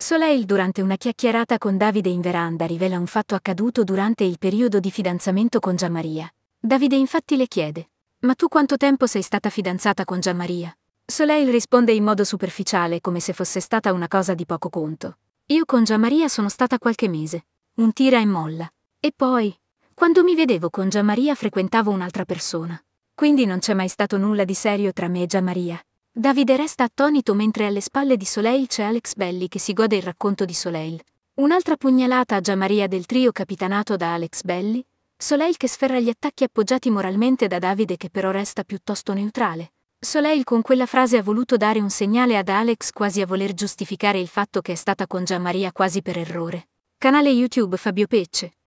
Soleil durante una chiacchierata con Davide in veranda rivela un fatto accaduto durante il periodo di fidanzamento con Gianmaria. Davide infatti le chiede: Ma tu quanto tempo sei stata fidanzata con Gianmaria? Soleil risponde in modo superficiale come se fosse stata una cosa di poco conto. Io con Gianmaria sono stata qualche mese. Un tira e molla. E poi, quando mi vedevo con Gianmaria frequentavo un'altra persona. Quindi non c'è mai stato nulla di serio tra me e Gianmaria. Davide resta attonito mentre alle spalle di Soleil c'è Alex Belli che si gode il racconto di Soleil. Un'altra pugnalata a Giamaria del trio capitanato da Alex Belli, Soleil che sferra gli attacchi appoggiati moralmente da Davide che però resta piuttosto neutrale. Soleil con quella frase ha voluto dare un segnale ad Alex quasi a voler giustificare il fatto che è stata con Gianmaria quasi per errore. Canale YouTube Fabio Pecce.